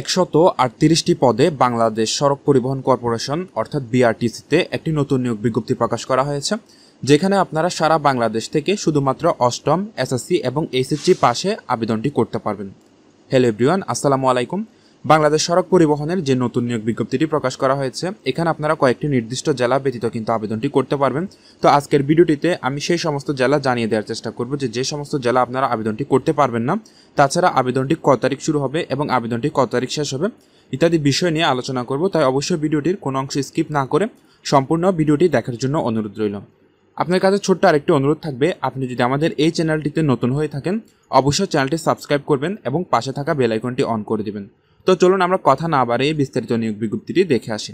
একশত আটত্রিশটি পদে বাংলাদেশ সড়ক পরিবহন কর্পোরেশন অর্থাৎ বিআরটিসিতে একটি নতুন নিয়োগ বিজ্ঞপ্তি প্রকাশ করা হয়েছে যেখানে আপনারা সারা বাংলাদেশ থেকে শুধুমাত্র অষ্টম এসএসসি এবং এইচএসসি পাশে আবেদনটি করতে পারবেন হ্যালো এভরিওয়ান আসসালামু আলাইকুম বাংলাদেশ সড়ক পরিবহনের যে নতুন নিয়োগ বিজ্ঞপ্তিটি প্রকাশ করা হয়েছে এখানে আপনারা কয়েকটি নির্দিষ্ট জেলা ব্যতীত কিন্তু আবেদনটি করতে পারবেন তো আজকের ভিডিওটিতে আমি সেই সমস্ত জেলা জানিয়ে দেওয়ার চেষ্টা করব যে যে সমস্ত জেলা আপনারা আবেদনটি করতে পারবেন না তাছাড়া আবেদনটি কত তারিখ শুরু হবে এবং আবেদনটি কত তারিখ শেষ হবে ইত্যাদি বিষয় নিয়ে আলোচনা করব তাই অবশ্যই ভিডিওটির কোনো অংশ স্কিপ না করে সম্পূর্ণ ভিডিওটি দেখার জন্য অনুরোধ রইল আপনার কাছে ছোট্ট আরেকটি অনুরোধ থাকবে আপনি যদি আমাদের এই চ্যানেলটিতে নতুন হয়ে থাকেন অবশ্যই চ্যানেলটি সাবস্ক্রাইব করবেন এবং পাশে থাকা বেলাইকনটি অন করে দেবেন তো চলুন আমরা কথা না বাড়িয়ে বিস্তারিত নিয়োগ বিজ্ঞপ্তিটি দেখে আসি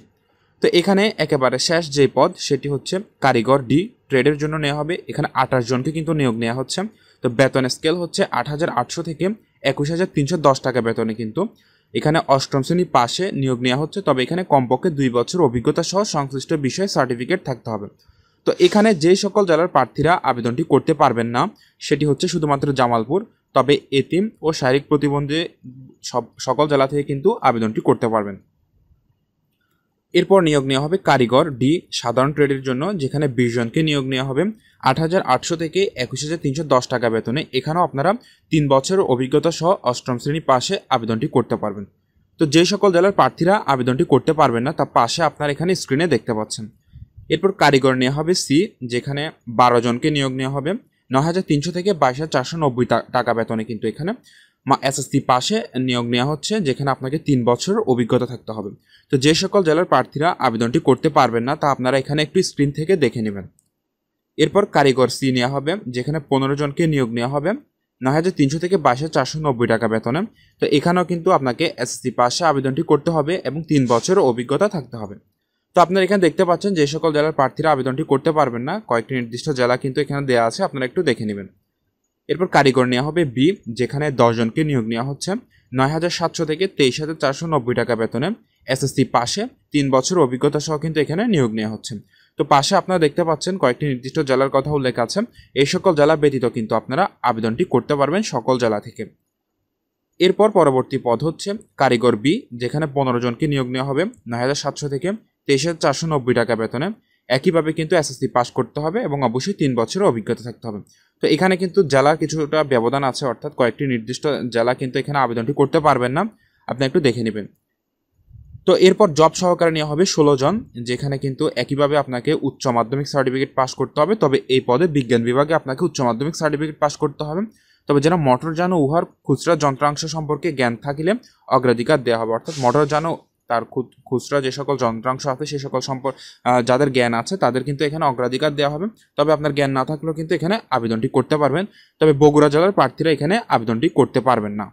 তো এখানে একেবারে শেষ যে পদ সেটি হচ্ছে কারিগর ডি ট্রেডের জন্য নেওয়া হবে এখানে আঠাশ জনকে কিন্তু নিয়োগ নেওয়া হচ্ছে তো বেতন স্কেল হচ্ছে আট হাজার আটশো থেকে একুশ হাজার তিনশো দশ টাকা বেতনে কিন্তু এখানে অষ্টম শ্রেণী পাশে নিয়োগ নেওয়া হচ্ছে তবে এখানে কমপক্ষে দুই বছর অভিজ্ঞতা সহ সংশ্লিষ্ট বিষয়ে সার্টিফিকেট থাকতে হবে তো এখানে যে সকল জেলার প্রার্থীরা আবেদনটি করতে পারবেন না সেটি হচ্ছে শুধুমাত্র জামালপুর তবে এতিম ও শারীরিক প্রতিবন্ধী সব সকল জেলা থেকে কিন্তু আবেদনটি করতে পারবেন এরপর নিয়োগ নেওয়া হবে কারিগর ডি সাধারণ ট্রেডের জন্য যেখানে বিশ জনকে নিয়োগ নেওয়া হবে আট হাজার আটশো থেকে একুশ হাজার তিনশো দশ টাকা বেতনে এখানেও আপনারা তিন বছর অভিজ্ঞতা সহ অষ্টম শ্রেণী পাশে আবেদনটি করতে পারবেন তো যে সকল জেলার প্রার্থীরা আবেদনটি করতে পারবেন না তা পাশে আপনারা এখানে স্ক্রিনে দেখতে পাচ্ছেন এরপর কারিগর নেওয়া হবে সি যেখানে বারো জনকে নিয়োগ নেওয়া হবে ন হাজার তিনশো থেকে বাইশ হাজার চারশো নব্বই টাকা বেতনে কিন্তু এখানে এসএসসি পাশে নিয়োগ নেওয়া হচ্ছে যেখানে আপনাকে তিন বছর অভিজ্ঞতা থাকতে হবে তো যে সকল জেলার প্রার্থীরা আবেদনটি করতে পারবেন না তা আপনারা এখানে একটু স্ক্রিন থেকে দেখে নেবেন এরপর কারিগর সি নেওয়া হবে যেখানে পনেরো জনকে নিয়োগ নেওয়া হবে নয় হাজার তিনশো থেকে বাইশ হাজার চারশো নব্বই টাকা বেতনে তো এখানেও কিন্তু আপনাকে এসএসসি পাশে আবেদনটি করতে হবে এবং তিন বছর অভিজ্ঞতা থাকতে হবে তো আপনারা এখানে দেখতে পাচ্ছেন যে সকল জেলার প্রার্থীরা আবেদনটি করতে পারবেন না কয়েকটি নির্দিষ্ট জেলা কিন্তু এখানে দেওয়া আছে আপনারা একটু দেখে নেবেন এরপর কারিগর নেওয়া হবে বি যেখানে দশজনকে নিয়োগ নেওয়া হচ্ছে নয় হাজার সাতশো থেকে তেইশ হাজার চারশো নব্বই টাকা বেতনে এসএসসি পাশে তিন বছর অভিজ্ঞতা সহ কিন্তু এখানে নিয়োগ নেওয়া হচ্ছে তো পাশে আপনারা দেখতে পাচ্ছেন কয়েকটি নির্দিষ্ট জেলার কথা উল্লেখ আছে এই সকল জেলা ব্যতীত কিন্তু আপনারা আবেদনটি করতে পারবেন সকল জেলা থেকে এরপর পরবর্তী পদ হচ্ছে কারিগর বি যেখানে পনেরো জনকে নিয়োগ নেওয়া হবে নয় হাজার সাতশো থেকে তেইশ হাজার চারশো নব্বই টাকা বেতনে একইভাবে কিন্তু এসএসসি পাস করতে হবে এবং অবশ্যই তিন বছরের অভিজ্ঞতা থাকতে হবে তো এখানে কিন্তু জেলার কিছুটা ব্যবধান আছে অর্থাৎ কয়েকটি নির্দিষ্ট জেলা কিন্তু এখানে আবেদনটি করতে পারবেন না আপনি একটু দেখে নেবেন তো এরপর জব সহকারে নেওয়া হবে ষোলো জন যেখানে কিন্তু একইভাবে আপনাকে উচ্চ মাধ্যমিক সার্টিফিকেট পাস করতে হবে তবে এই পদে বিজ্ঞান বিভাগে আপনাকে উচ্চ মাধ্যমিক সার্টিফিকেট পাস করতে হবে তবে যেন মোটরযান উহার খুচরা যন্ত্রাংশ সম্পর্কে জ্ঞান থাকিলে অগ্রাধিকার দেওয়া হবে অর্থাৎ মোটরযান তার খুচরা যে সকল যন্ত্রাংশ আছে সে সকল সম্পর্ক যাদের জ্ঞান আছে তাদের কিন্তু এখানে অগ্রাধিকার দেওয়া হবে তবে আপনার জ্ঞান না থাকলেও কিন্তু এখানে আবেদনটি করতে পারবেন তবে বগুড়া জেলার প্রার্থীরা এখানে আবেদনটি করতে পারবেন না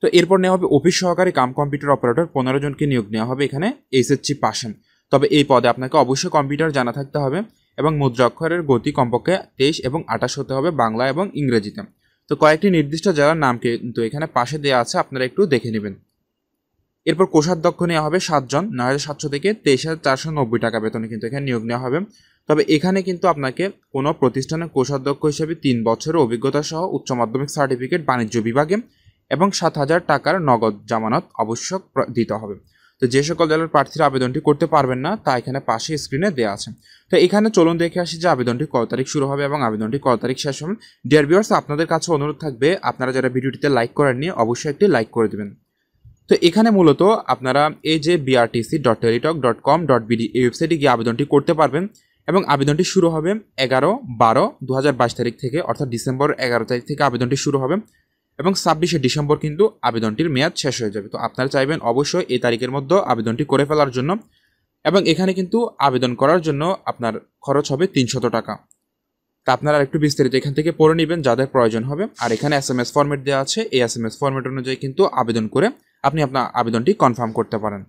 তো এরপর নেওয়া হবে অফিস সহকারী কাম কম্পিউটার অপারেটর পনেরো জনকে নিয়োগ নেওয়া হবে এখানে এসএসসি পাশেন তবে এই পদে আপনাকে অবশ্যই কম্পিউটার জানা থাকতে হবে এবং মুদ্রাক্ষরের গতি কমপক্ষে তেইশ এবং আঠাশ হতে হবে বাংলা এবং ইংরেজিতে তো কয়েকটি নির্দিষ্ট জেলার নাম কিন্তু এখানে পাশে দেওয়া আছে আপনারা একটু দেখে নেবেন এরপর কোষাধ্যক্ষ নেওয়া হবে সাতজন নয় হাজার সাতশো থেকে তেইশ হাজার চারশো নব্বই টাকা বেতনে কিন্তু এখানে নিয়োগ নেওয়া হবে তবে এখানে কিন্তু আপনাকে কোনো প্রতিষ্ঠানের কোষাধ্যক্ষ হিসেবে তিন বছরের অভিজ্ঞতা সহ উচ্চ মাধ্যমিক সার্টিফিকেট বাণিজ্য বিভাগে এবং সাত হাজার টাকার নগদ জামানত আবশ্যক দিতে হবে তো যে সকল দলের প্রার্থীরা আবেদনটি করতে পারবেন না তা এখানে পাশে স্ক্রিনে দেওয়া আছে তো এখানে চলুন দেখে আসি যে আবেদনটি কত তারিখ শুরু হবে এবং আবেদনটি কত তারিখ শেষ হবে ডিয়ার ভিউয়ার্স আপনাদের কাছে অনুরোধ থাকবে আপনারা যারা ভিডিওটিতে লাইক করেননি অবশ্যই একটি লাইক করে দেবেন তো এখানে মূলত আপনারা এই যে BRTC dot Teletalk dot com dot BD এই ওয়েবসাইটে গিয়ে আবেদনটি করতে পারবেন এবং আবেদনটি শুরু হবে এগারো বারো দু তারিখ থেকে অর্থাৎ ডিসেম্বর এগারো তারিখ থেকে আবেদনটি শুরু হবে এবং ছাব্বিশে ডিসেম্বর কিন্তু আবেদনটির মেয়াদ শেষ হয়ে যাবে তো আপনারা চাইবেন অবশ্যই এই তারিখের মধ্যে আবেদনটি করে ফেলার জন্য এবং এখানে কিন্তু আবেদন করার জন্য আপনার খরচ হবে তিনশত টাকা তা আপনারা একটু বিস্তারিত এখান থেকে পড়ে নেবেন যাদের প্রয়োজন হবে আর এখানে এস এম এস ফর্মেট দেওয়া আছে এই এস এম এস ফর্মেট অনুযায়ী কিন্তু আবেদন করে আপনি আপনার আবেদনটি কনফার্ম করতে পারেন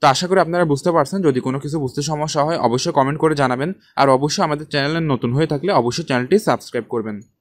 তো আশা করি আপনারা বুঝতে পারছেন যদি কোনো কিছু বুঝতে সমস্যা হয় অবশ্যই কমেন্ট করে জানাবেন আর অবশ্যই আমাদের চ্যানেলে নতুন হয়ে থাকলে অবশ্যই চ্যানেলটি সাবস্ক্রাইব করবেন